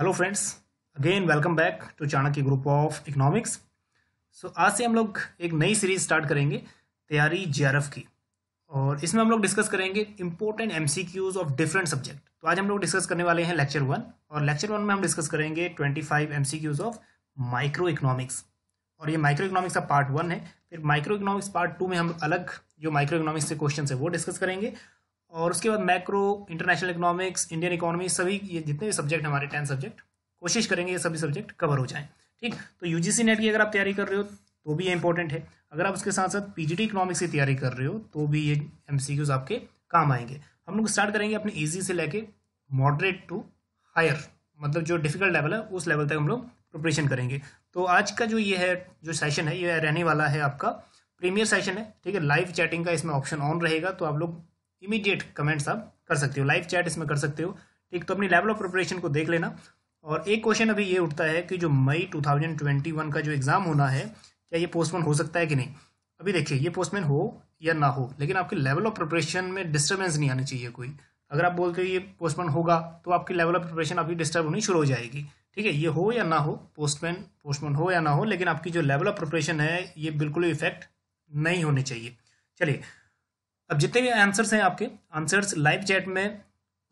Hello friends again welcome back to Chanakya group of economics so आज से हम लोग एक नई सीरीज स्टार्ट करेंगे तैयारी जीआरएफ की और इसमें हम लोग डिस्कस करेंगे important MCQs of different subject तो आज हम लोग डिस्कस करने वाले हैं लेक्चर वन और लेक्चर वन में हम डिस्कस करेंगे twenty five MCQs of micro economics और ये माइक्रो इकोनॉमिक्स का पार्ट वन है फिर माइक्रो इकोनॉमिक्स पार्ट टू में हम अलग जो माइक्रो इकोनॉमिक्स के क्वेश्चन है वो डिस्कस करेंगे और उसके बाद macro international economics Indian economy सभी ये जितने भी सब्जेक्ट हमारे टेन सब्जेक्ट कोशिश करेंगे ये सभी सब्जेक्ट कवर हो जाए ठीक तो यूजीसी नेट की अगर आप तैयारी कर रहे हो तो भी ये इंपॉर्टेंट है अगर आप उसके साथ साथ पीजीटी इकोनॉमिक्स की तैयारी कर रहे हो तो भी ये एमसीक्यूज आपके काम आएंगे हम लोग स्टार्ट करेंगे अपने ईजी से लेके मॉडरेट टू हायर मतलब जो डिफिकल्ट लेवल है उस लेवल तक हम लोग प्रिपरेशन करेंगे तो आज का जो ये है जो सेशन है ये रहने वाला है आपका प्रीमियर सेशन है ठीक है लाइव चैटिंग का इसमें ऑप्शन ऑन रहेगा तो आप लोग इमीडिएट कमेंट्स आप कर सकते हो लाइव चैट इसमें कर सकते हो ठीक तो अपनी लेवल ऑफ प्रिपरेशन को देख लेना और एक क्वेश्चन अभी ये उठता है कि जो मई 2021 का जो एग्ज़ाम होना है क्या ये पोस्टपोन हो सकता है कि नहीं अभी देखिए ये पोस्टमैन हो या ना हो लेकिन आपके लेवल ऑफ प्रिपरेशन में डिस्टर्बेंस नहीं आनी चाहिए कोई अगर आप बोलते हो ये पोस्टमैन होगा तो आपकी लेवल ऑफ प्रिपरेशन आपकी डिस्टर्ब होनी शुरू हो जाएगी ठीक है ये हो या ना हो पोस्टमैन पोस्टमैन हो या ना हो लेकिन आपकी जो लेवल ऑफ प्रिपरेशन है ये बिल्कुल इफेक्ट नहीं होनी चाहिए चलिए अब जितने भी आंसर्स हैं आपके आंसर्स लाइव चैट में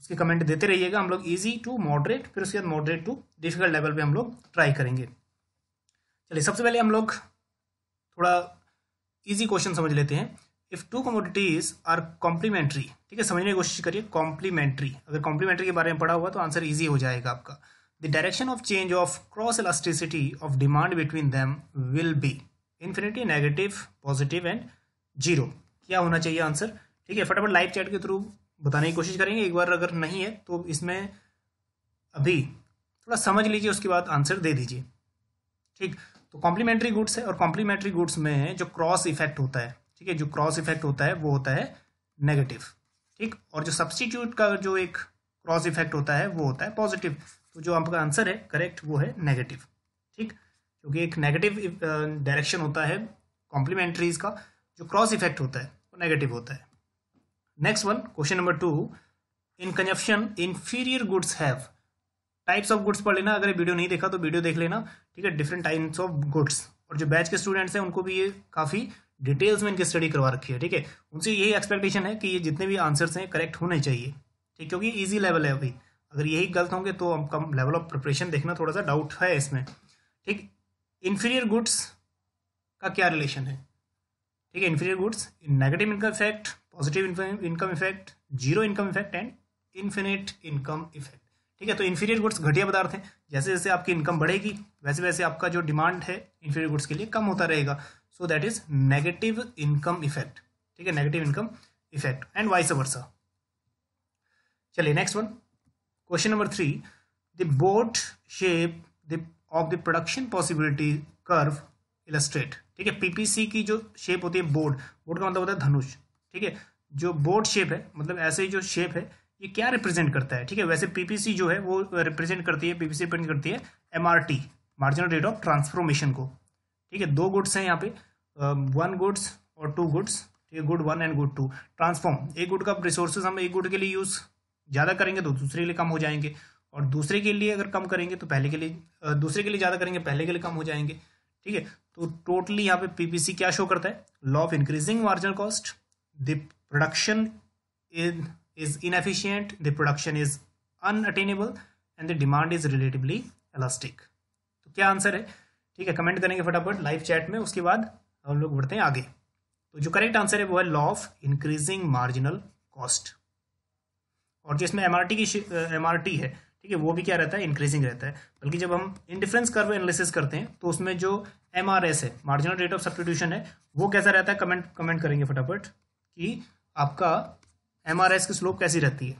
उसके कमेंट देते रहिएगा हम लोग ईजी टू मॉडरेट फिर उसके बाद मॉडरेट टू डिफिकल्ट लेवल पे हम लोग ट्राई करेंगे चलिए सबसे पहले हम लोग थोड़ा ईजी क्वेश्चन समझ लेते हैं if two commodities are complementary ठीक है समझने की कोशिश करिए कॉम्प्लीमेंट्री अगर कॉम्प्लीमेंट्री के बारे में पढ़ा हुआ तो आंसर ईजी हो जाएगा आपका the direction of change of cross elasticity of demand between them will be infinity negative positive and zero क्या होना चाहिए आंसर ठीक है फटाफट लाइव चैट के थ्रू बताने की कोशिश करेंगे एक बार अगर नहीं है तो इसमें अभी थोड़ा समझ लीजिए उसके बाद आंसर दे दीजिए ठीक तो कॉम्प्लीमेंट्री गुड्स है और कॉम्प्लीमेंट्री गुड्स में जो क्रॉस इफेक्ट होता है ठीक है जो क्रॉस इफेक्ट होता है वो होता है नेगेटिव ठीक और जो सब्सटीट्यूट का जो एक क्रॉस इफेक्ट होता है वो होता है पॉजिटिव तो जो आपका आंसर है करेक्ट वो है नेगेटिव ठीक क्योंकि एक नेगेटिव डायरेक्शन होता है कॉम्प्लीमेंट्रीज का जो क्रॉस इफेक्ट होता है वो नेगेटिव होता है next one question number two in consumption inferior goods have types of goods पढ़ लेना अगर वीडियो नहीं देखा तो वीडियो देख लेना ठीक है डिफरेंट टाइप्स ऑफ गुड्स और जो बैच के स्टूडेंट्स हैं उनको भी ये काफ़ी डिटेल्स में इनकी स्टडी करवा रखी है ठीक है उनसे यही एक्सपेक्टेशन है कि ये जितने भी आंसर्स हैं करेक्ट होने चाहिए ठीक क्योंकि ईजी लेवल है अभी अगर यही गलत होंगे तो हम कम लेवल ऑफ प्रिपरेशन देखना थोड़ा सा डाउट है इसमें ठीक इन्फीरियर गुड्स का क्या रिलेशन है ठीक है inferior goods negative income effect positive income effect zero income effect and infinite income effect ठीक है तो इन्फीरियर गुड्स घटिया पदार्थ हैं जैसे जैसे आपकी इनकम बढ़ेगी वैसे वैसे आपका जो डिमांड है इन्फीरियर गुड्स के लिए कम होता रहेगा so that is negative income effect ठीक है negative income effect and vice versa चलिए next one question number three the boat shape of the production possibility curve illustrate ठीक है पीपीसी की जो शेप होती है बोर्ड बोर्ड का मतलब होता है धनुष ठीक है जो बोर्ड शेप है मतलब ऐसे जो शेप है ये क्या रिप्रेजेंट करता है ठीक है वैसे पीपीसी जो है वो रिप्रेजेंट करती है पीपीसी रिप्रेजेंट करती है MRT marginal rate of transformation को ठीक है दो गुड्स हैं यहाँ पे वन um, गुड्स और टू गुड्स ठीक है good one and good two transform एक गुड का रिसोर्सेज हम एक गुड के लिए यूज़ ज़्यादा करेंगे तो दूसरे के लिए कम हो जाएंगे और दूसरे के लिए अगर कम करेंगे तो पहले के लिए दूसरे के लिए ज़्यादा करेंगे पहले के लिए कम हो जाएंगे ठीक है तो टोटली यहाँ पे पीपीसी क्या शो करता है law of increasing marginal cost the production is the production is unattainable and the demand is relatively elastic तो क्या आंसर है ठीक है कमेंट करेंगे फटाफट लाइव चैट में उसके बाद हम लोग बढ़ते हैं आगे तो जो करेक्ट आंसर है वो है law of increasing marginal cost और जिसमें एमआरटी टी की एमआरटी टी है ठीक है वो भी क्या रहता है इंक्रीजिंग रहता है बल्कि जब हम इंडिफरेंस कर्व एनालिसिस करते हैं तो उसमें जो एम है मार्जिनल रेट ऑफ सब्सटीट्यूशन है वो कैसा रहता है कमेंट कमेंट करेंगे फटाफट कि आपका एम की स्लोप कैसी रहती है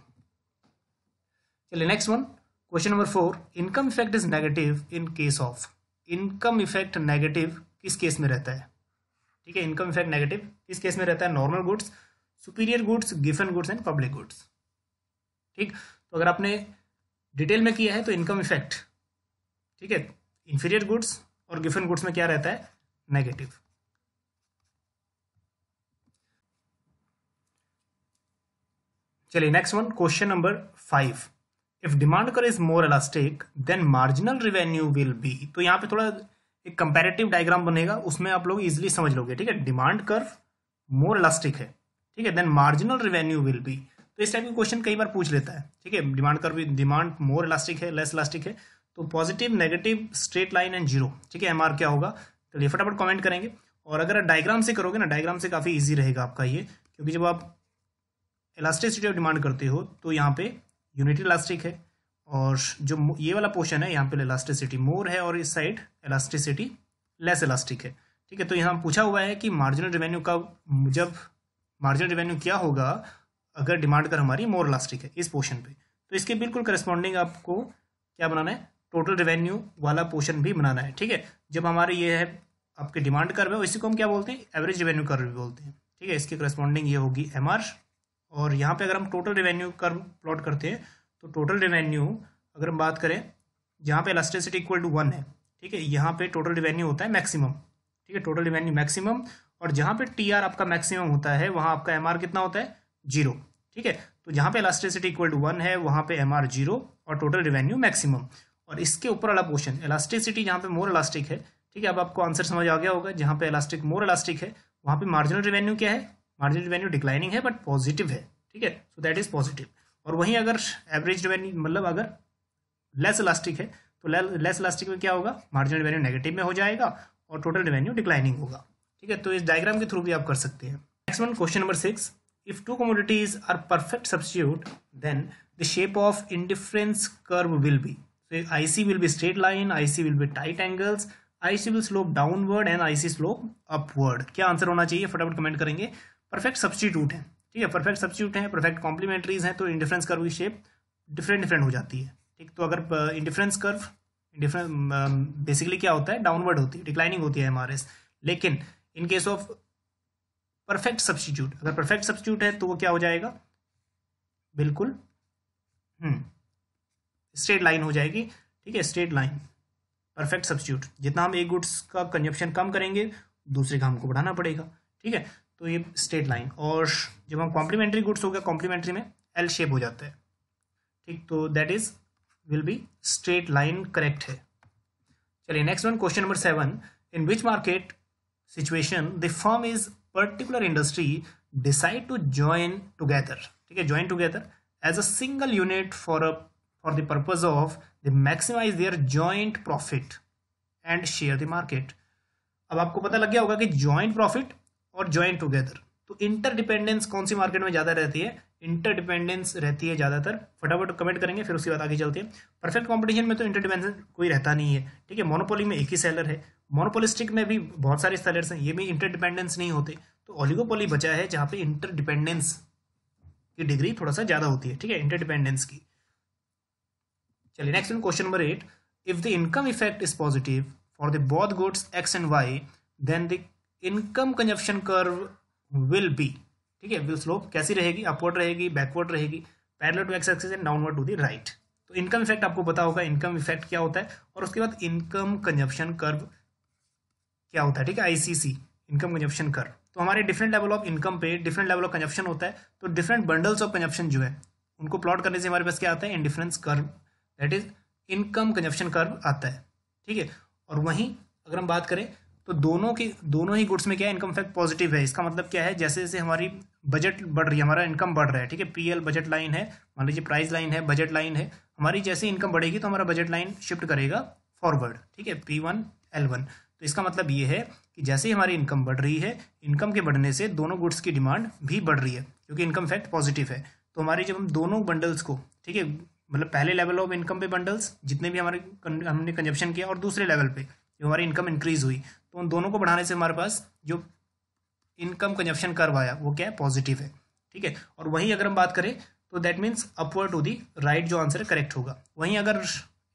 चलिए next one question number four income effect is negative in case of income effect negative किस केस में रहता है ठीक है इनकम इफेक्ट नेगेटिव किस केस में रहता है normal goods superior goods Giffen goods and public goods ठीक तो अगर आपने डिटेल में किया है तो इनकम इफेक्ट ठीक है इंफीरियर गुड्स और गिफन गुड्स में क्या रहता है नेगेटिव चलिए next one question number five if demand curve is more elastic then marginal revenue will be तो यहां पे थोड़ा एक कंपेरेटिव डायग्राम बनेगा उसमें आप लोग इजिली समझ लोगे ठीक है डिमांड कर मोर इलास्टिक है ठीक है then marginal revenue will be तो इस टाइप के क्वेश्चन कई बार पूछ लेता है ठीक है डिमांड कर भी डिमांड मोर इलास्टिक है लेस इलास्टिक है तो positive negative straight line and zero ठीक है एम क्या होगा चलिए तो फटाफट कमेंट करेंगे और अगर डायग्राम से करोगे ना डायग्राम से काफ़ी ईजी रहेगा आपका ये क्योंकि जब आप इलास्टिसिटी ऑफ डिमांड करते हो तो यहाँ पे यूनिटी इलास्टिक है और जो ये वाला पोर्शन है यहाँ पे इलास्टिसिटी मोर है और इस साइड इलास्टिसिटी लेस इलास्टिक है ठीक है तो यहाँ पूछा हुआ है कि मार्जिनल रेवेन्यू का जब मार्जिनल रेवेन्यू क्या होगा अगर डिमांड कर हमारी मोर इलास्टिक है इस पोर्शन पे तो इसके बिल्कुल करस्पॉन्डिंग आपको क्या बनाना है टोटल रेवेन्यू वाला पोर्शन भी बनाना है ठीक है जब हमारे ये है आपके डिमांड कर्व है इसी को हम क्या बोलते हैं एवरेज रेवेन्यू कर्व भी बोलते हैं ठीक है इसकी करस्पॉन्डिंग ये होगी एम और यहाँ पे अगर हम टोटल रेवेन्यू कर्व प्लॉट करते हैं तो टोटल रेवेन्यू अगर हम बात करें जहाँ पे इलास्टिसिटी इक्वल टू वन है ठीक है यहाँ पे टोटल रेवेन्यू होता है मैक्सिमम ठीक है टोटल रेवेन्यू मैक्सिमम और जहाँ पे टी आपका मैक्सिमम होता है वहाँ आपका एम कितना होता है जीरो ठीक है तो जहाँ पे इलास्टिसिटी इक्वल टू वन है वहाँ पे एम आर जीरो और टोटल रिवेन्यू मैक्सिमम और इसके ऊपर वाला पोर्शन इलास्टिसिटी जहाँ पे मोर इलास्टिक है ठीक है अब आपको आंसर समझ आ गया होगा जहाँ पे इलास्टिक मोर इलास्टिक है वहाँ पे मार्जिनल रिवेन्यू क्या है मार्जिनल रिवेन्यू डिक्लाइनिंग है बट पॉजिटिव है ठीक है सो दैट इज पॉजिटिव और वहीं अगर एवरेज रिवेन्यू मतलब अगर लेस इलास्टिक है तो लेस इलास्टिक में क्या होगा मार्जिनल रिवेन्यू नेगेटिव में हो जाएगा और टोटल रिवेन्यू डिक्लाइनिंग होगा ठीक है तो इस डायग्राम के थ्रू भी आप कर सकते हैं next one question number six If two commodities are perfect substitute, then the shape of indifference curve will be. So IC will be straight line, IC will be tight angles, IC will slope downward and IC slope upward. क्या answer होना चाहिए फटाफट comment करेंगे perfect substitute है ठीक है perfect substitute है perfect complementaries हैं तो इंडिफरेंस कर्व की शेप डिफरेंट डिफरेंट हो जाती है ठीक तो अगर इंडिफरेंस कर्व डिफरेंस बेसिकली क्या होता है डाउनवर्ड होती है डिक्लाइनिंग होती है एम लेकिन in case of perfect substitute अगर परफेक्ट सब्सटीट्यूट है तो वो क्या हो जाएगा बिल्कुल स्ट्रेट हम्म, लाइन हो जाएगी ठीक है स्ट्रेट लाइन परफेक्ट सब्सटीट्यूट जितना हम एक गुड्स का कंजप्शन कम करेंगे दूसरे का हमको बढ़ाना पड़ेगा ठीक है तो ये स्ट्रेट लाइन और जब हम कॉम्प्लीमेंट्री गुड्स हो गया कॉम्प्लीमेंट्री में एल शेप हो जाता है ठीक तो that is will be straight line correct है चलिए next one question number seven in which market situation the firm is particular industry decide to join together ठीक है join together as a single unit for a for the purpose of the maximize their joint profit and share the market अब आपको पता लग गया होगा कि joint profit और ज्वाइंट टूगेदर तो इंटर डिपेंडेंस कौन सी मार्केट में ज्यादा रहती है इंटरडिपेंडेंस रहती है ज्यादातर फटाफट कमेंट करेंगे फिर उसके बाद आगे चलते हैं परफेक्ट कंपटीशन में तो इंटरडिपेंडेंस कोई रहता नहीं है ठीक है मोनोपोली में एक ही सेलर है मोनोपोलिस्टिक में भी बहुत सारे सेलर्स हैं ये भी इंटरडिपेंडेंस नहीं होते तो ओलिगोपोली बचा है जहाँ पे इंटरडिपेंडेंस की डिग्री थोड़ा सा ज़्यादा होती है ठीक है इंटरडिपेंडेंस की चलिए next question number eight if the income effect is positive for the both goods X and Y then the income consumption curve will be ठीक है विल स्लोप कैसी रहेगी अपवर्ड रहेगी बैकवर्ड रहेगी parallel to X axis and downward to the right तो income effect आपको पता होगा इनकम इफेक्ट क्या होता है और उसके बाद इनकम कंजप्शन कर्व क्या होता है ठीक है आईसीसी इनकम कंजप्शन कर तो हमारे डिफरेंट लेवल ऑफ इनकम पे डिफरेंट लेवल ऑफ कंजप्शन होता है तो डिफरेंट बंडल्स ऑफ कंजप्शन जो है उनको प्लॉट करने से हमारे पास क्या आता है indifference curve that is income consumption curve आता है ठीक है और वहीं अगर हम बात करें तो दोनों के दोनों ही गुड्स में क्या है इनकम फैक्ट पॉजिटिव है इसका मतलब क्या है जैसे जैसे हमारी बजट बढ़ रही है हमारा इनकम बढ़ रहा है ठीक है पीएल बजट लाइन है मान लीजिए प्राइस लाइन है बजट लाइन है हमारी जैसे इनकम बढ़ेगी तो हमारा बजट लाइन शिफ्ट करेगा फॉरवर्ड ठीक है पी वन एल वन तो इसका मतलब ये है कि जैसे ही हमारी इनकम बढ़ रही है इनकम के बढ़ने से दोनों गुड्स की डिमांड भी बढ़ रही है क्योंकि इनकम फैक्ट पॉजिटिव है तो हमारे जब हम दोनों बंडल्स को ठीक है मतलब पहले लेवल ऑफ इनकम पे बंडल्स जितने भी हमारे हमने कंजप्शन किया और दूसरे लेवल पे जो हमारी इनकम इंक्रीज हुई तो उन दोनों को बढ़ाने से हमारे पास जो इनकम कंजप्शन कर्व आया वो क्या है पॉजिटिव है ठीक है और वहीं अगर हम बात करें तो that means upward to the right जो आंसर करेक्ट होगा वहीं अगर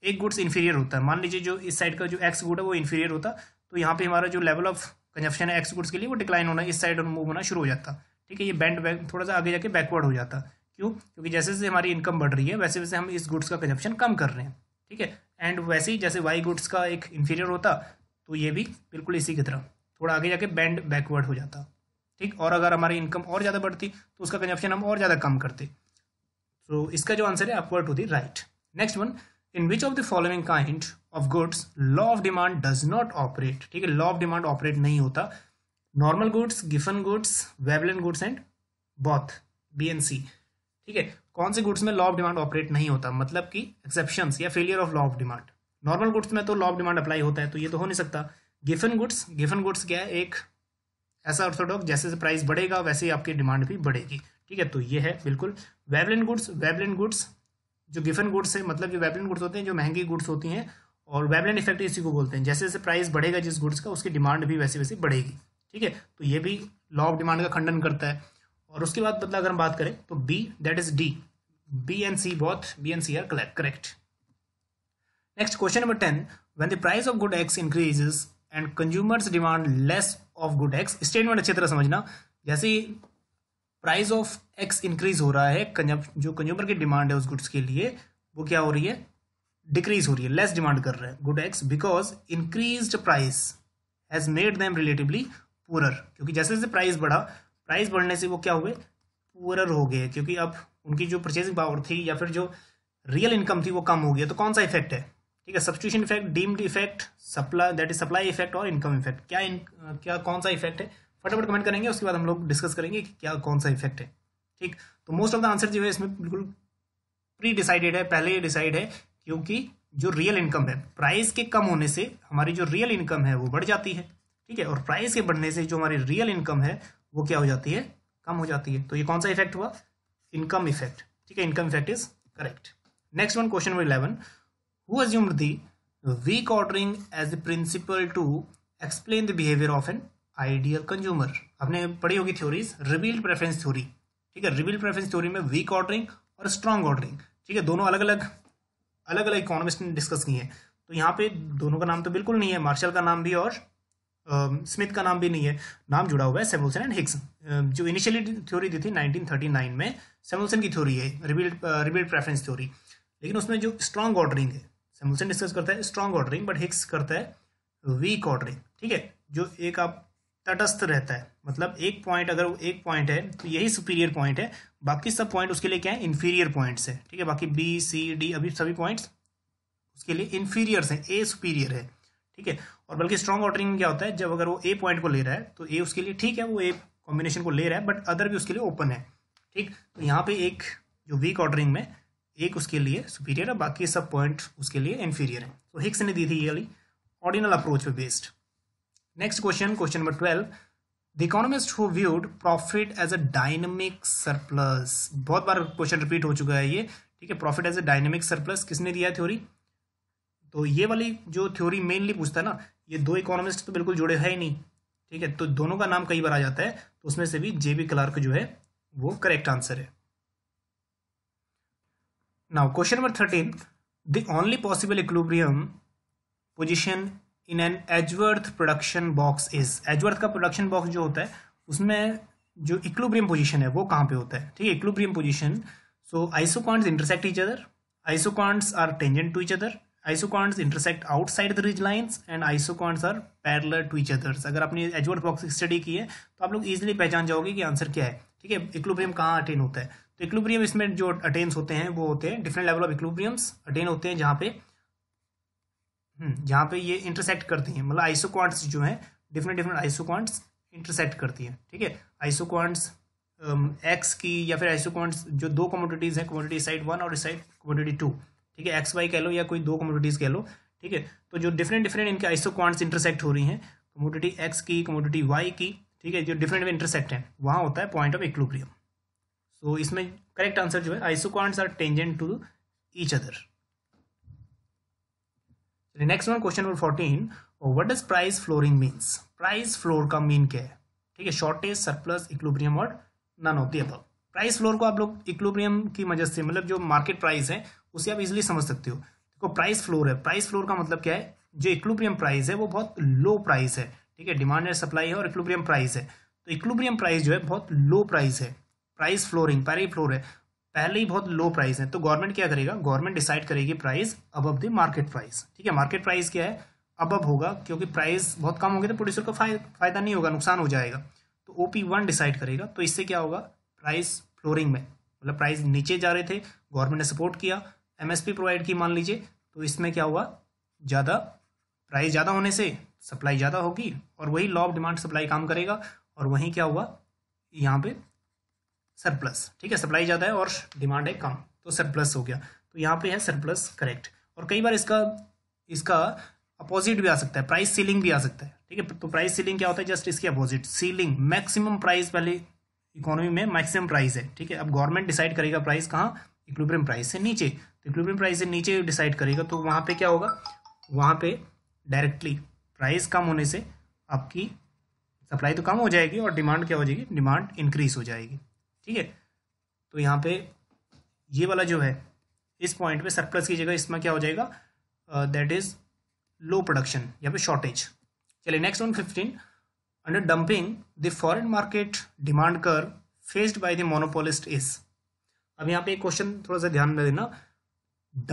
एक गुड्स इन्फीरियर होता है मान लीजिए जो इस साइड का जो एक्स गुड है वो इन्फीरियर होता तो यहाँ पे हमारा जो लेवल ऑफ कंजप्शन है एक्स गुड्स के लिए वो डिक्लाइन होना इस साइड मूव होना शुरू हो जाता ठीक है ये बैंड बैक थोड़ा सा आगे जाके बैकवर्ड हो जाता क्यों क्योंकि जैसे जैसे हमारी इनकम बढ़ रही है वैसे वैसे हम इस गुड्स का कंजप्शन कम कर रहे हैं ठीक है एंड वैसे ही जैसे वाई गुड्स का एक इन्फीरियर होता तो ये भी बिल्कुल इसी की तरह थोड़ा आगे जाके बैंड बैकवर्ड हो जाता ठीक और अगर हमारी इनकम और ज़्यादा बढ़ती तो उसका कंजप्शन हम और ज़्यादा कम करते तो इसका जो आंसर है upward to the right next one in which of the following kind of goods law of demand does not operate ठीक है लॉ ऑफ डिमांड ऑपरेट नहीं होता normal goods Giffen goods Veblen goods and both B and C ठीक है कौन से goods में law of demand operate नहीं होता मतलब कि एक्सेप्शन या failure of law of demand normal goods में तो लॉ ऑफ डिमांड अप्लाई होता है तो ये तो हो नहीं सकता गिफन गुड्स गिफन गुड्स क्या है एक ऐसा ऑर्थोडॉक्स जैसे जैसे प्राइस बढ़ेगा वैसे ही आपकी डिमांड भी बढ़ेगी ठीक है तो ये है बिल्कुल वेबलन गुड्स वेबलन गुड्स जो गिफन गुड्स है मतलब जो वेबलिन गुड्स होते हैं जो महंगी गुड्स होती हैं और वेबलिन इफेक्ट इसी को बोलते हैं जैसे जैसे प्राइस बढ़ेगा जिस गुड्स का उसकी डिमांड भी वैसे वैसे बढ़ेगी ठीक है तो ये भी लॉ ऑफ डिमांड का खंडन करता है और उसके बाद मतलब अगर हम बात करें तो B that is D B and C both B and C are collect correct next question number ten when the price of good X increases and consumers demand less of good X statement अच्छी तरह समझना जैसे price of x increase हो रहा है जो consumer की demand है उस गुड्स के लिए वो क्या हो रही है डिक्रीज हो रही है लेस डिमांड कर रहे हैं good X because increase price has made them relatively poor क्योंकि जैसे जैसे प्राइस बढ़ा प्राइस बढ़ने से वो क्या हुए पुअर हो गए क्योंकि अब उनकी जो परचेजिंग पावर थी या फिर जो रियल इनकम थी वो कम हो गया तो कौन सा इफेक्ट है ठीक है substitution effect deemed effect supply that is supply effect और इनकम इफेक्ट क्या इन, क्या कौन सा इफेक्ट है फटाफट कमेंट करेंगे उसके बाद हम लोग डिस्कस करेंगे कि क्या कौन सा इफेक्ट है ठीक तो मोस्ट ऑफ द आंसर जो है इसमें बिल्कुल प्री डिसाइडेड है पहले ही डिसाइड है क्योंकि जो रियल इनकम है प्राइस के कम होने से हमारी जो रियल इनकम है वो बढ़ जाती है ठीक है और प्राइस के बढ़ने से जो हमारी रियल इनकम है वो क्या हो जाती है कम हो जाती है तो ये कौन सा इफेक्ट हुआ इनकम इफेक्ट ठीक है income effect is correct next one question number eleven who assumed the weak ordering as the principle to explain the behavior of ideal consumer आपने पढ़ी होगी थ्योरीज रिवील्ड प्रेफरेंस थ्योरी ठीक है revealed preference theory में weak ordering और strong ordering ठीक है दोनों अलग अलग अलग अलग इकोनॉमिस्ट ने डिस्कस की है तो यहाँ पे दोनों का नाम तो बिल्कुल नहीं है मार्शल का नाम भी और स्मिथ uh, का नाम भी नहीं है नाम जुड़ा हुआ है सेमुलसन एंड हिक्स जो इनिशियली थ्योरी दी थी 1939 में सेमुलसन की थ्योरी है रिबिल्ड रिबिल्ड प्रेफरेंस थ्योरी लेकिन उसमें जो स्ट्रांग ऑर्डरिंग है सेमुलसन डिस्कस करता है स्ट्रांग ऑर्डरिंग बट हिक्स करता है वीक ऑर्डरिंग ठीक है जो एक आप तटस्थ रहता है मतलब एक पॉइंट अगर एक पॉइंट है तो यही सुपीरियर पॉइंट है बाकी सब पॉइंट उसके लिए क्या है इन्फीरियर पॉइंट्स है ठीक है बाकी बी सी डी अभी सभी पॉइंट्स उसके लिए इन्फीरियर हैं ए सुपीरियर है ठीक है और बल्कि स्ट्रॉन्ग ऑर्डरिंग क्या होता है जब अगर वो ए पॉइंट को ले रहा है तो ए उसके लिए ठीक है वो ए कॉम्बिनेशन को ले रहा है बट अदर भी उसके लिए ओपन है ठीक तो यहाँ पे एक जो वीक ऑर्डरिंग में एक उसके लिए सुपीरियर है बाकी सब पॉइंट उसके लिए इन्फीरियर है तो हिक्स ने दी थी ये ऑर्डिनल अप्रोच पे based next question question number twelve the economist who viewed profit as a dynamic surplus बहुत बार क्वेश्चन रिपीट हो चुका है ये ठीक है profit as a dynamic surplus किसने दिया थ्योरी तो ये वाली जो थ्योरी मेनली पूछता है ना ये दो इकोनॉमिस्ट तो बिल्कुल जुड़े हैं ही नहीं ठीक है तो दोनों का नाम कई बार आ जाता है तो उसमें से भी जेबी क्लार्क जो है वो करेक्ट आंसर है now question number thirteen the only possible equilibrium position in an Edgeworth production box इज एजवर्थ का प्रोडक्शन बॉक्स जो होता है उसमें जो इक्लोब्रियम पोजीशन है वो कहाँ पे होता है ठीक है equilibrium position so isoquants intersect each other isoquants are tangent to each other isoquants intersect outside the ridge lines and isoquants are parallel to each others अगर आपने एजवर्थ बॉक्स की स्टडी की है तो आप लोग इजिली पहचान जाओगे कि आंसर क्या है ठीक है इक्लोब्रियम कहाँ अटेन होता है तो इक्लोब्रियम इसमें जो अटेन्स होते हैं वो होते हैं different level of equilibriums attain होते हैं जहाँ पे जहाँ हम्म, पे ये इंटरसेक्ट करती हैं मतलब आइसोक्वांट्स जो हैं डिफरेंट डिफरेंट आइसोक्वांट्स इंटरसेक्ट करती हैं ठीक है आइसोक्वांट्स एक्स um, की या फिर आइसोक्वांट्स जो दो कमोडिटीज़ हैं कमोडिटी साइड वन और साइड कमोडिटी टू ठीक है एक्स वाई कह लो या कोई दो कमोडिटीज़ कह लो ठीक है तो जो डिफरेंट डिफरेंट इनके आइसोक्वांट्स इंटरसेक्ट हो रही हैं कमोडिटी एक्स की कमोडिटी वाई की ठीक है जो डिफरेंट में इंटरसेक्ट हैं वहाँ होता है पॉइंट ऑफ इक्लोब्रियम सो इसमें करेक्ट आंसर जो है isoquants are tangent to each other चलिए next one question number fourteen what does price flooring means price floor का मीन क्या है ठीक है शॉर्टेज सरप्लस इक्लोब्रियम और none of the above price floor को आप लोग इक्लोब्रियम की मदद से मतलब जो मार्केट प्राइस है उसे आप इजिली समझ सकते हो देखो प्राइस फ्लोर है प्राइस फ्लोर का मतलब क्या है जो इक्लोब्रियम प्राइस है वो बहुत लो प्राइस है ठीक है डिमांड एंड सप्लाई है और इक्लोब्रियम प्राइस है तो इक्लोब्रियम प्राइस जो है बहुत लो प्राइस है प्राइस फ्लोरिंग पैर फ्लोर है पहले ही बहुत लो प्राइस है तो गवर्नमेंट क्या करेगा गवर्नमेंट डिसाइड करेगी प्राइस अब द मार्केट प्राइस ठीक है मार्केट प्राइस क्या है अब अब होगा क्योंकि प्राइस बहुत कम होगी तो प्रोड्यूसर को फायदा नहीं होगा नुकसान हो जाएगा तो ओ पी वन डिसाइड करेगा तो इससे क्या होगा प्राइस फ्लोरिंग में मतलब प्राइस नीचे जा रहे थे गवर्नमेंट ने सपोर्ट किया एमएसपी प्रोवाइड की मान लीजिए तो इसमें क्या हुआ ज़्यादा प्राइस ज़्यादा होने से सप्लाई ज़्यादा होगी और वही लॉ ऑफ डिमांड सप्लाई काम करेगा और वहीं क्या हुआ यहाँ पे सरप्लस ठीक है सप्लाई ज़्यादा है और डिमांड है कम तो सरप्लस हो गया तो यहाँ पे है सरप्लस करेक्ट और कई बार इसका इसका अपोजिट भी आ सकता है प्राइस सीलिंग भी आ सकता है ठीक है तो प्राइस सीलिंग क्या होता है जस्ट इसके अपोजिट सीलिंग मैक्सिमम प्राइस पहले इकोनॉमी में मैक्सिमम प्राइस है ठीक है अब गवर्नमेंट डिसाइड करेगा प्राइस कहाँ इक्विलिब्रियम प्राइस से नीचे तो इक्विलिब्रियम प्राइस से नीचे डिसाइड करेगा तो वहाँ पर क्या होगा वहाँ पर डायरेक्टली प्राइस कम होने से आपकी सप्लाई तो कम हो जाएगी और डिमांड क्या हो जाएगी डिमांड इंक्रीज हो जाएगी ठीक है तो यहाँ पे ये वाला जो है इस पॉइंट पे सरप्लस की जगह इसमें क्या हो जाएगा दैट इज लो प्रोडक्शन या फिर शॉर्टेज चलिए next one fifteen under dumping the foreign market demand curve faced by the monopolist is अब यहाँ पे एक क्वेश्चन थोड़ा सा ध्यान में देना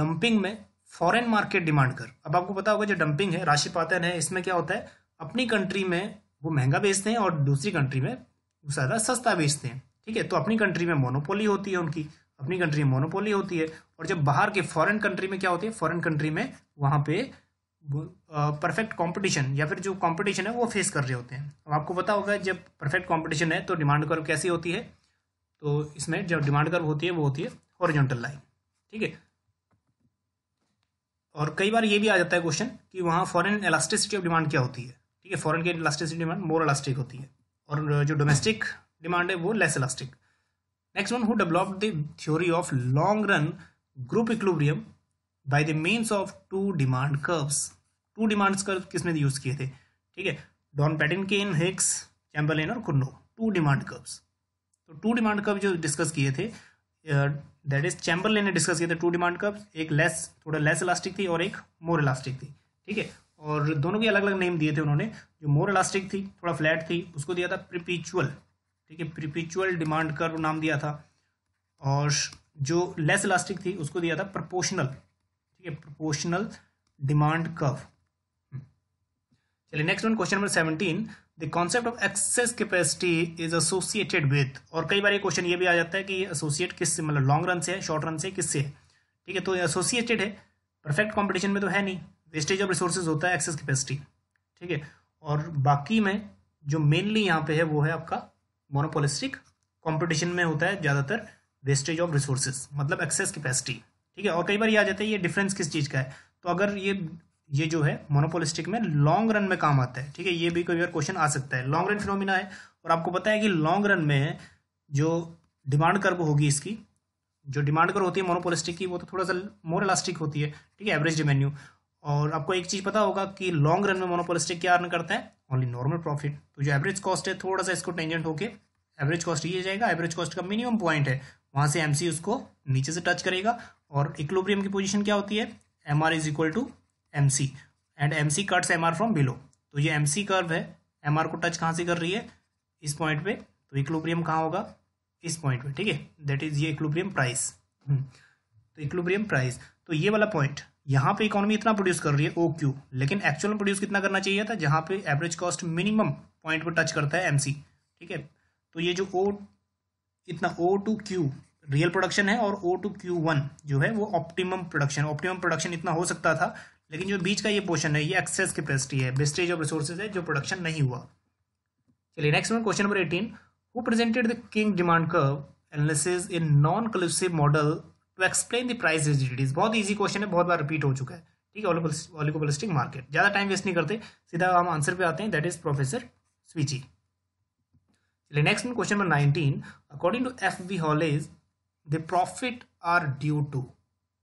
डंपिंग में फॉरेन मार्केट डिमांड कर अब आपको पता होगा जो डंपिंग है राशि पातन है इसमें क्या होता है अपनी कंट्री में वो महंगा बेचते हैं और दूसरी कंट्री में वो ज़्यादा सस्ता बेचते हैं ठीक है तो अपनी कंट्री में मोनोपोली होती है उनकी अपनी कंट्री में मोनोपोली होती है और जब बाहर के फॉरेन कंट्री में क्या होती है फॉरेन कंट्री में वहाँ पे परफेक्ट कंपटीशन या फिर जो कंपटीशन है वो फेस कर रहे होते हैं अब आपको पता होगा जब परफेक्ट कंपटीशन है तो डिमांड कर्व कैसी होती है तो इसमें जब डिमांड कर्व होती है वो होती है हॉरिजॉन्टल लाइन ठीक है और कई बार ये भी आ जाता है क्वेश्चन कि वहाँ फॉरेन इलास्टिसिटी ऑफ डिमांड क्या होती है ठीक है फॉरेन की इलास्टिसिटी डिमांड मोर इलास्टिक होती है और जो डोमेस्टिक डिमांड है वो less elastic next one who developed the theory of long run group equilibrium by the means of two demand curves two demands curve किसने यूज किए थे ठीक है डॉन इन हिक्स चैम्बरलेन और कुन्नो टू डिमांड कर्व्स तो टू डिमांड कर्व जो डिस्कस किए थे दैट इज चैम्बरलेन ने डिस्कस किए थे टू डिमांड कर्व्स एक लेस थोड़ा लेस इलास्टिक थी और एक मोर इलास्टिक थी ठीक है और दोनों के अलग अलग नेम दिए थे उन्होंने जो मोर इलास्टिक थी थोड़ा फ्लैट थी उसको दिया था प्रिपीचुअल ठीक है प्रिपिचुअल डिमांड कर्व नाम दिया था और जो लेस इलास्टिक थी उसको दिया था प्रोपोर्शनल ठीक है प्रोपोर्शनल डिमांड कर्व चलिए next one question number seventeen the concept of excess capacity is associated with और कई बार ये क्वेश्चन ये भी आ जाता है कि एसोसिएट किससे मतलब लॉन्ग रन से है शॉर्ट रन से किससे है ठीक है तो एसोसिएटेड है परफेक्ट कॉम्पिटिशन में तो है नहीं वेस्टेज ऑफ रिसोर्सेज होता है एक्सेस कैपेसिटी ठीक है और बाकी में जो मेनली यहाँ पे है वो है आपका मोनोपोलिस्टिक कंपटीशन में होता है ज़्यादातर वेस्टेज ऑफ रिसोर्सेज मतलब एक्सेस कैपेसिटी ठीक है और कई बार ये आ जाता है ये डिफरेंस किस चीज़ का है तो अगर ये ये जो है मोनोपोलिस्टिक में लॉन्ग रन में काम आता है ठीक है ये भी कई बार क्वेश्चन आ सकता है लॉन्ग रन फिनोमिना है और आपको पता है कि लॉन्ग रन में जो डिमांड कर्व होगी इसकी जो डिमांड कर्व होती है मोनोपोलिस्टिक की वो तो थोड़ा सा मोर इलास्टिक होती है ठीक है एवरेज डिमेन्यू और आपको एक चीज़ पता होगा कि लॉन्ग रन में मोनोपोलिस्टिक क्या अर्न करते हैं ओनली नॉर्मल प्रॉफिट तो जो एवरेज कॉस्ट है थोड़ा सा इसको टेंजेंट होके एवरेज कॉस्ट ये जाएगा एवरेज कॉस्ट का मिनिमम पॉइंट है वहाँ से एम उसको नीचे से टच करेगा और इक्लोब्रियम की पोजिशन क्या होती है M R is equal to M C and M C cuts M R from below तो ये एम सी कर्व है एम आर को टच कहाँ से कर रही है इस पॉइंट पे तो इक्लोब्रियम कहाँ होगा इस पॉइंट पे ठीक है दैट इज ये इक्लोब्रियम हम्म, प्राइस तो इक्लोब्रियम प्राइस तो ये वाला पॉइंट यहाँ पे इकोनॉमी इतना प्रोड्यूस कर रही है ओ क्यू लेकिन एक्चुअल में प्रोड्यूस कितना करना चाहिए था जहाँ पे एवरेज कॉस्ट मिनिमम पॉइंट पर टच करता है एमसी ठीक है तो ये जो ओ इतना O two Q real production है और ओ टू क्यू वन जो है वो ऑप्टिमम प्रोडक्शन ऑप्टिमम प्रोडक्शन इतना हो सकता था लेकिन जो बीच का ये पोर्शन है ये एक्सेस कैपेसिटी है वेस्टेज ऑफ रिसोर्सेज है जो प्रोडक्शन नहीं हुआ चलिए next one question number eighteen who presented the kinked demand curve analysis in non collusive model to explain the price rigidities बहुत ईजी क्वेश्चन है बहुत बार रिपीट हो चुका है ठीक है ऑलिकोबलिस्टिक मार्केट ज़्यादा टाइम वेस्ट नहीं करते सीधा हम आंसर पे आते हैं दैट इज प्रोफेसर स्विची चलिए next question number nineteen according to F B Hawley the profit are due to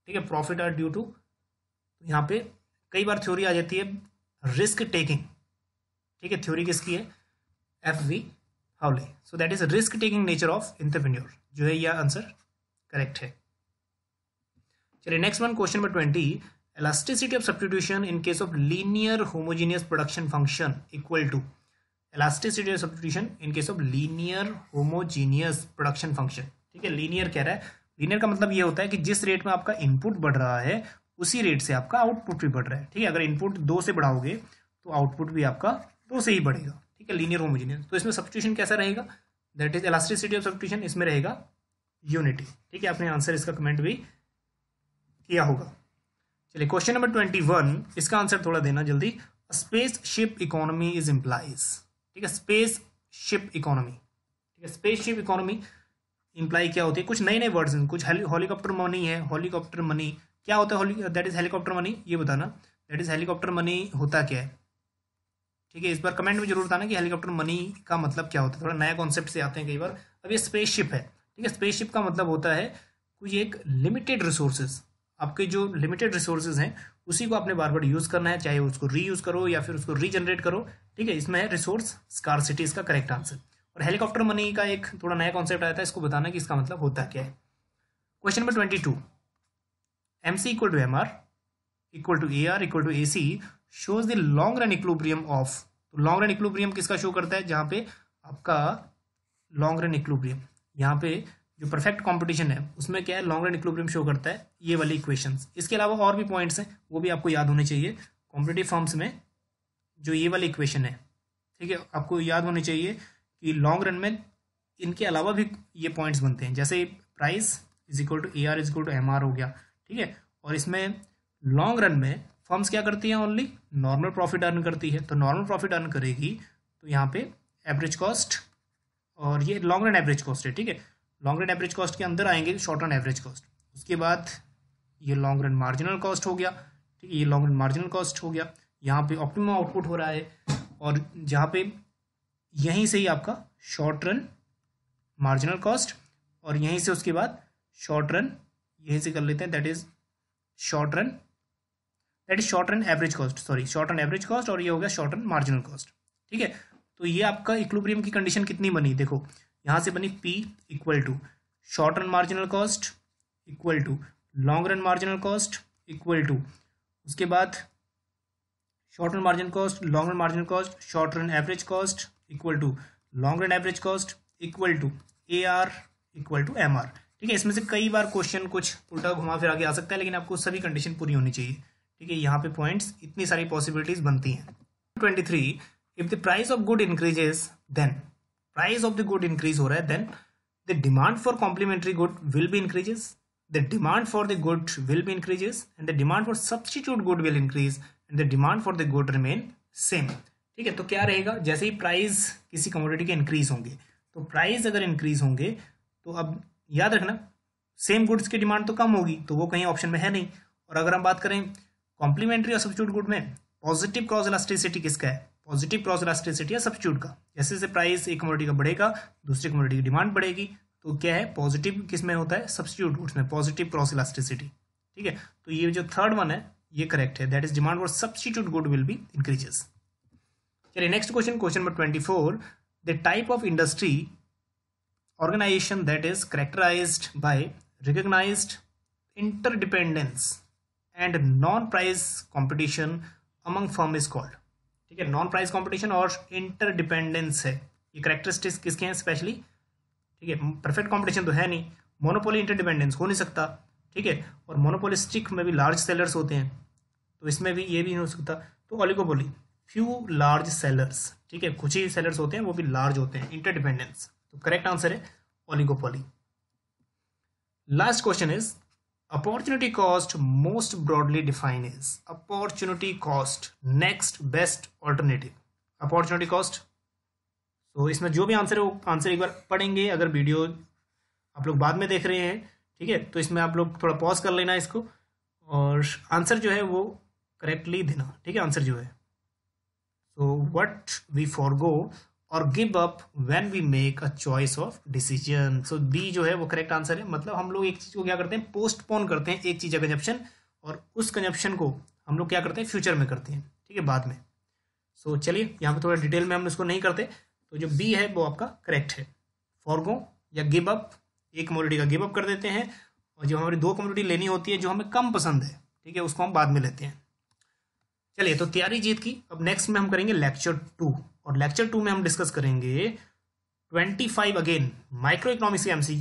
ठीक है प्रॉफिट आर ड्यू टू यहाँ पे कई बार थ्योरी आ जाती है रिस्क टेकिंग ठीक है थ्योरी किसकी है F V Hawley so that is risk taking nature of entrepreneur जो है यह आंसर करेक्ट है चलिए next one question number twenty elasticity of substitution in case of linear homogeneous production function equal to elasticity of substitution in case of linear homogeneous production function ठीक है linear कह रहा है लीनियर का मतलब ये होता है कि जिस रेट में आपका इनपुट बढ़ रहा है उसी रेट से आपका आउटपुट भी बढ़ रहा है ठीक है अगर इनपुट दो से बढ़ाओगे तो आउटपुट भी आपका दो से ही बढ़ेगा ठीक है लीनियर होमोजीनियस तो इसमें सब्सटीट्यूशन कैसा रहेगा that is elasticity of substitution इसमें रहेगा यूनिटी ठीक है आपने आंसर इसका कमेंट भी किया होगा चलिए क्वेश्चन नंबर ट्वेंटी वन इसका आंसर थोड़ा देना जल्दी space ship economy is implies ठीक है स्पेस शिप इकोनॉमी ठीक है स्पेस शिप इकोनॉमी इम्प्लाई क्या होती है कुछ नए नए वर्ड्स हैं कुछ हेलीकॉप्टर मनी है हेलीकॉप्टर मनी क्या होता है दैट इज हेलीकॉप्टर मनी ये बताना दैट इज हेलीकॉप्टर मनी होता क्या है ठीक है इस बार कमेंट में जरूर बताना कि हेलीकॉप्टर मनी का मतलब क्या होता है थोड़ा नया कॉन्सेप्ट से आते हैं कई बार अब ये स्पेसशिप है ठीक है स्पेसशिप का मतलब होता है कुछ एक लिमिटेड रिसोर्सेज आपके जो लिमिटेड रिसोर्सेज हैं उसी को आपने बार बार यूज़ करना है चाहे उसको रीयूज करो या फिर उसको रीजनरेट करो ठीक है इसमें है रिसोर्स स्कारसिटी का करेक्ट आंसर और हेलीकॉप्टर मनी का एक थोड़ा नया कॉन्सेप्ट आया था इसको बताना कि इसका मतलब होता क्या है question number twenty two M C equal to M R equal to A R equal to A C shows the long run equilibrium of तो लॉन्ग रन इक्लोब्रियम किसका शो करता है जहाँ पे आपका लॉन्ग रन इक्लोब्रियम यहाँ पे जो परफेक्ट कंपटीशन है उसमें क्या है लॉन्ग रन इक्लोब्रियम शो करता है ये वाली इक्वेशंस इसके अलावा और भी पॉइंट्स हैं वो भी आपको याद होने चाहिए कॉम्पिटेटिव फॉर्म्स में जो ये वाली इक्वेशन है ठीक है आपको याद होने चाहिए कि लॉन्ग रन में इनके अलावा भी ये पॉइंट्स बनते हैं जैसे price is equal to A R is equal to M R हो गया ठीक है और इसमें लॉन्ग रन में फर्म्स क्या करती हैं ओनली नॉर्मल प्रॉफिट अर्न करती है तो नॉर्मल प्रॉफिट अर्न करेगी तो यहाँ पे एवरेज कॉस्ट और ये लॉन्ग रन एवरेज कॉस्ट है ठीक है लॉन्ग रन एवरेज कॉस्ट के अंदर आएंगे शॉर्ट रन एवरेज कॉस्ट उसके बाद ये लॉन्ग रन मार्जिनल कॉस्ट हो गया ठीक है ये लॉन्ग रन मार्जिनल कॉस्ट हो गया यहाँ पे ऑप्टिमम आउटपुट हो रहा है और जहाँ पे यहीं से ही आपका शॉर्ट रन मार्जिनल कॉस्ट और यहीं से उसके बाद शॉर्ट रन यहीं से कर लेते हैं that is short run that is short run average cost sorry short run average cost और ये हो गया शॉर्ट रन मार्जिनल कॉस्ट ठीक है तो ये आपका इक्लोब्रियम की कंडीशन कितनी बनी देखो यहाँ से बनी P equal to short run marginal cost equal to long run marginal cost equal to उसके बाद short run margin cost long run marginal cost short run average cost equal to long run average cost equal to A R equal to M R ठीक है इसमें से कई बार question कुछ उल्टा घुमा फिर आगे आ सकता है लेकिन आपको सभी कंडीशन पूरी होनी चाहिए ठीक है यहाँ पे पॉइंट्स इतनी सारी पॉसिबिलिटीज बनती हैं twenty three if the price of good increases then price of the good increase हो रहा है then the demand for complementary good will be increases the demand for the good will be increases and the demand for substitute good will increase and the demand for the good remain same ठीक है तो क्या रहेगा जैसे ही price किसी commodity के increase होंगे तो प्राइस अगर इंक्रीज होंगे तो अब याद रखना सेम गुड्स की डिमांड तो कम होगी तो वो कहीं ऑप्शन में है नहीं और अगर हम बात करें कॉम्प्लीमेंट्री और सब्सिट्यूट गुड में पॉजिटिव क्रॉस इलास्टिसिटी किसका है पॉजिटिव क्रॉस इलास्टिसिटी है सब्सिट्यूट का जैसे जैसे प्राइस एक कमोडिटी का बढ़ेगा दूसरी कमोडिटी की डिमांड बढ़ेगी तो क्या है पॉजिटिव किस में होता है सब्सिट्यूट गुड्स में पॉजिटिव क्रॉस इलास्टिसिटी ठीक है तो ये जो थर्ड वन है ये करेक्ट है that is demand for substitute good will be increases चलिए next question question number twenty four the type of industry organisation that is characterise by recognise interdependence and non price competition among firm is called ठीक है non price competition और interdependence है ये characteristics किसके हैं specially ठीक है perfect competition तो है नहीं मोनोपोली इंटरडिपेंडेंस हो नहीं सकता ठीक है और मोनोपोलिस्टिक में भी लार्ज सेलर्स होते हैं तो इसमें भी ये भी नहीं हो सकता तो ऑलिगोपोली फ्यू लार्ज सेलर्स ठीक है कुछ ही सेलर्स होते हैं वो भी लार्ज होते हैं इंटरडिपेंडेंस तो करेक्ट आंसर है oligopoly last question is Opportunity cost most broadly defined is opportunity cost next best alternative opportunity cost तो इसमें जो भी आंसर है वो आंसर एक बार पढ़ेंगे अगर वीडियो आप लोग बाद में देख रहे हैं ठीक है तो इसमें आप लोग थोड़ा पॉज कर लेना इसको और आंसर जो है वो करेक्टली देना ठीक है आंसर जो है so what we forgo और give up when we make a choice of decision so B जो है वो करेक्ट आंसर है मतलब हम लोग एक चीज को क्या करते हैं पोस्टपोन करते हैं एक चीज का कंजप्शन और उस कंजप्शन को हम लोग क्या करते हैं फ्यूचर में करते हैं ठीक है बाद में सो so, चलिए यहाँ पे थोड़ा डिटेल में हम इसको नहीं करते तो जो बी है वो आपका करेक्ट है फॉरगो या गिव अप एक कम्युनिटी का गिव अप कर देते हैं और जो हमारी दो कमोडिटी लेनी होती है जो हमें कम पसंद है ठीक है उसको हम बाद में लेते हैं चलिए तो तैयारी जीत की अब नेक्स्ट में हम करेंगे लेक्चर टू और लेक्चर टू में हम डिस्कस करेंगे twenty five again microeconomics के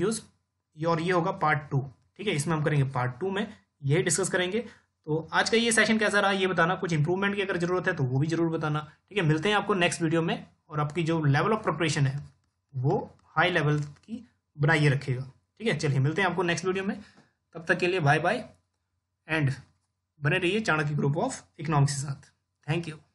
ये और ये होगा पार्ट टू ठीक है इसमें हम करेंगे पार्ट टू में यही डिस्कस करेंगे तो आज का ये सेशन कैसा रहा ये बताना कुछ इंप्रूवमेंट की अगर जरूरत है तो वो भी जरूर बताना ठीक है मिलते हैं आपको नेक्स्ट वीडियो में और आपकी जो लेवल ऑफ प्रिपरेशन है वो हाई लेवल की बनाइए रखेगा ठीक है चलिए मिलते हैं आपको नेक्स्ट वीडियो में तब तक के लिए बाय बाय एंड बने रहिए चाणक्य ग्रुप ऑफ इकोनॉमिक्स के साथ थैंक यू